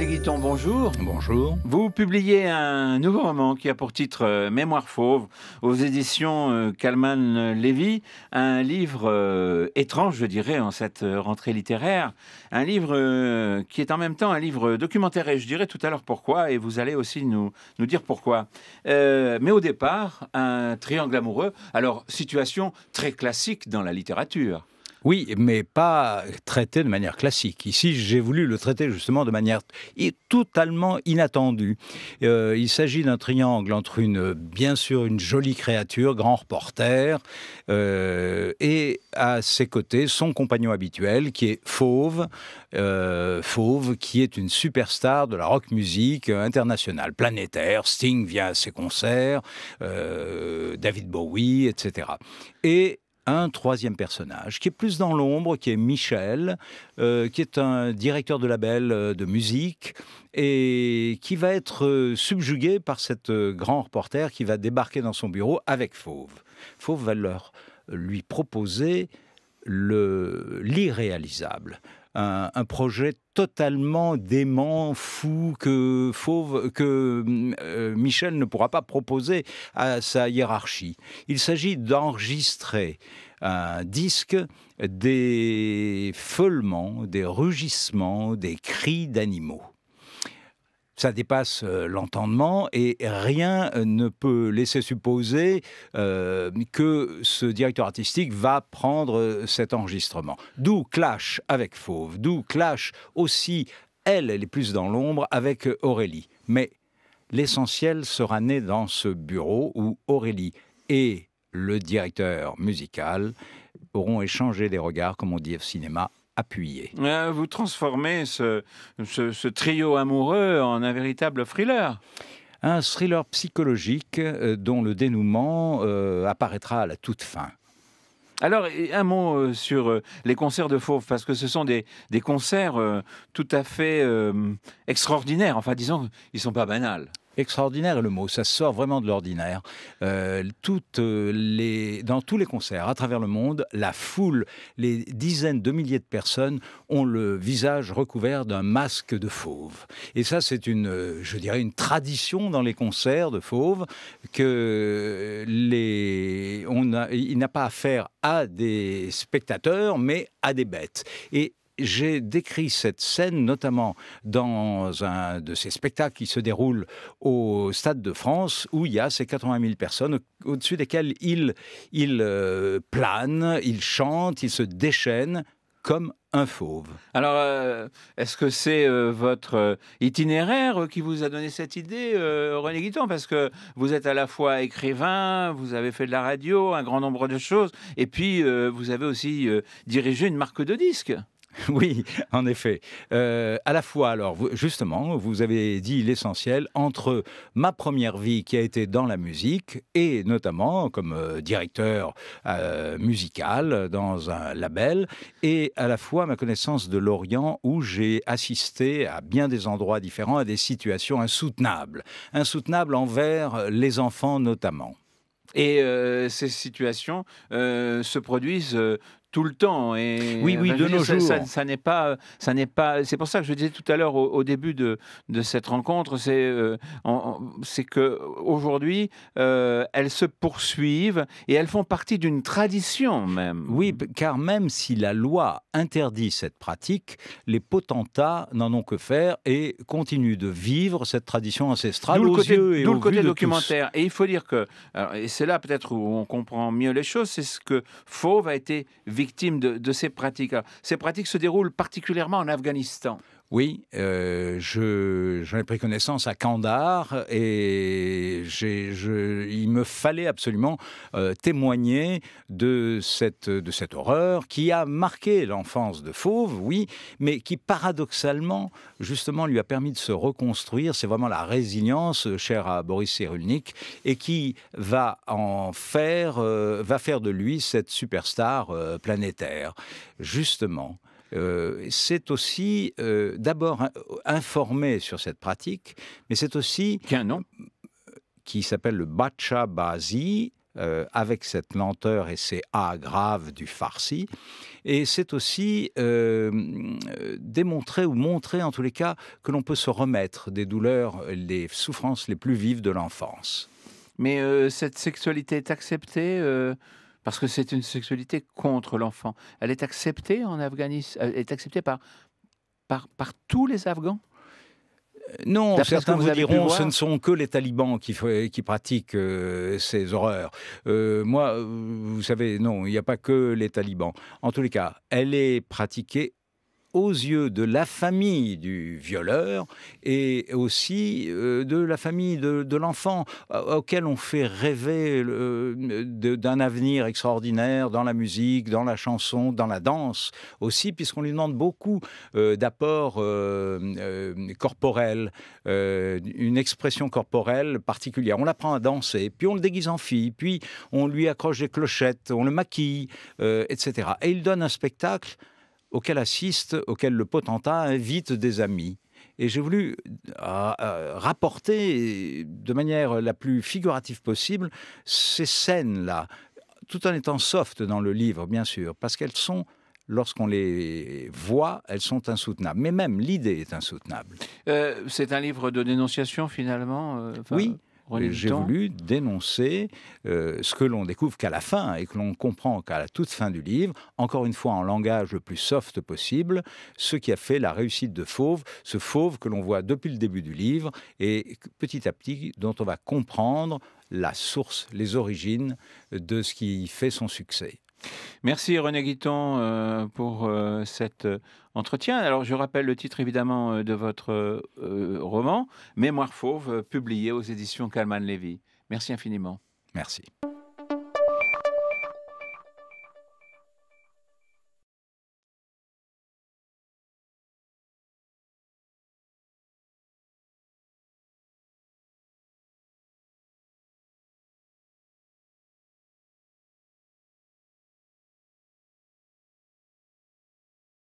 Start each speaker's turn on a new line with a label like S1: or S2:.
S1: Guiton, bonjour. Bonjour. Vous publiez un nouveau roman qui a pour titre euh, Mémoire fauve aux éditions euh, kalman Lévy, un livre euh, étrange, je dirais, en cette rentrée littéraire, un livre qui est en même temps un livre documentaire, et je dirais tout à l'heure pourquoi, et vous allez aussi nous, dire pourquoi. mais au départ, un triangle amoureux, alors situation très classique dans la
S2: littérature. Oui, mais pas traité de manière classique. Ici, j'ai voulu le traiter justement de manière totalement inattendue. Euh, il s'agit d'un triangle entre une, bien sûr, une jolie créature, grand reporter, euh, et à ses côtés, son compagnon habituel, qui est Fauve, euh, Fauve, qui est une superstar de la rock music internationale, planétaire. Sting vient à ses concerts, David Bowie, etc. Et un troisième personnage qui est plus dans l'ombre, qui est Michel, euh, qui est un directeur de label euh, de musique et qui va être euh, subjugué par cette grand reporter qui va débarquer dans son bureau avec Fauve. Fauve va leur lui proposer l'irréalisable un, projet totalement dément, fou, que, euh, Michel ne pourra pas proposer à sa hiérarchie. Il s'agit d'enregistrer un disque des feulements, des rugissements, des cris d'animaux ça dépasse euh, l'entendement et rien euh, ne peut laisser supposer euh, que ce directeur artistique va prendre cet enregistrement. D'où clash avec Fauve, d'où clash aussi, elle, elle est plus dans l'ombre, avec Aurélie. Mais l'essentiel sera né dans ce bureau où Aurélie et le directeur musical auront échangé des regards, comme on dit au cinéma, appuyé.
S1: Euh, vous transformez ce, trio amoureux en un véritable thriller
S2: un thriller psychologique euh, dont le dénouement euh, apparaîtra à la toute fin.
S1: Alors, un mot sur les concerts de Fauve, parce que ce sont des, concerts tout à fait extraordinaires. Enfin, disons, ils ne sont pas banals extraordinaire est le mot, ça sort vraiment de
S2: l'ordinaire. Euh, euh, dans tous les concerts à travers le monde, la foule, les dizaines de milliers de personnes ont le visage recouvert d'un masque de fauve. Et ça, c'est une, euh, je dirais, une tradition dans les concerts de fauve que les, on a, il n'a pas affaire à des spectateurs, mais à des bêtes. Et j'ai décrit cette scène notamment dans un de ces spectacles qui se déroule au Stade de France, où il y a ces 80 000 personnes au-dessus desquelles il, il euh, plane, il chante, il se déchaîne comme un fauve.
S1: Alors, euh, est-ce que c'est euh, votre itinéraire qui vous a donné cette idée, René Guiton Parce que vous êtes à la fois écrivain, vous avez fait de la radio, un grand nombre de choses, et puis vous avez aussi dirigé une marque de disques.
S2: Oui, en effet. Euh, à la fois, alors, justement, vous avez dit l'essentiel entre ma première vie qui a été dans la musique et notamment comme euh, directeur euh, musical dans un label et à la fois ma connaissance de l'Orient où j'ai assisté à bien des endroits différents à des situations insoutenables. Insoutenables envers les enfants notamment.
S1: Et ces situations se produisent tout le temps. Et oui, oui, euh, de nos jours. Ça, n'est pas, ça n'est pas. C'est pour ça que je disais tout à l'heure au, début de, de cette rencontre, c'est euh, c'est que aujourd'hui euh, elles se poursuivent et elles font partie d'une tradition même. Oui,
S2: car même si la loi interdit cette pratique, les potentats n'en ont que faire et continuent de vivre cette tradition ancestrale d'où le côté, et côté documentaire.
S1: Et il faut dire que, et c'est là peut-être où on comprend mieux les choses, c'est ce que Fauve a été victime victimes de, ces pratiques. ces pratiques se déroulent particulièrement en Afghanistan. Oui,
S2: euh, j'en ai pris connaissance à Kandahar et il me fallait absolument euh, témoigner de cette, de cette horreur qui a marqué l'enfance de Fauve, oui, mais qui paradoxalement, justement, lui a permis de se reconstruire. C'est vraiment la résilience euh, chère à Boris Cyrulnik et qui va en faire, euh, va faire de lui cette superstar planétaire. Justement, euh, c'est aussi euh, d'abord hein, informer sur cette pratique, mais c'est aussi... Qui a un nom Qui s'appelle le Bacha Bazi, euh, avec cette lenteur et ces A graves du farsi. Et c'est aussi démontrer ou montrer en tous les cas que l'on peut se remettre des douleurs, des souffrances les plus vives de l'enfance.
S1: Mais cette sexualité est acceptée parce que c'est une sexualité contre l'enfant. Elle est acceptée en Afghanistan, elle euh, est acceptée par, par, par tous les Afghans euh, non, certains vous, diront diront ce ne
S2: sont que les talibans qui, qui pratiquent euh, ces horreurs. moi, vous savez, non, il n'y a pas que les talibans. En tous les cas, elle est pratiquée aux yeux de la famille du violeur et aussi euh, de la famille de, l'enfant euh, auquel on fait rêver euh, d'un avenir extraordinaire dans la musique, dans la chanson, dans la danse aussi, puisqu'on lui demande beaucoup d'apports corporels, une expression corporelle particulière. On l'apprend à danser, puis on le déguise en fille, puis on lui accroche des clochettes, on le maquille, etc. Et il donne un spectacle auquel assiste, auquel le potentat invite des amis. Et j'ai voulu euh, euh, rapporter de manière la plus figurative possible ces scènes-là, tout en étant soft dans le livre, bien sûr, parce qu'elles sont lorsqu'on les voit, elles sont insoutenables. Mais même l'idée est insoutenable.
S1: Euh, c'est un livre de dénonciation finalement. oui, j'ai voulu
S2: dénoncer euh, ce que l'on découvre qu'à la fin et que l'on comprend qu'à la toute fin du livre, encore une fois en langage le plus soft possible, ce qui a fait la réussite de Fauve, ce Fauve que l'on voit depuis le début du livre et petit à petit dont on va comprendre la source, les origines de ce qui fait son succès.
S1: Merci René Guiton euh, pour euh, cet euh, entretien. Alors je rappelle le titre évidemment de votre roman, Mémoire fauve, publié aux éditions Calman Lévy. Merci infiniment. Merci.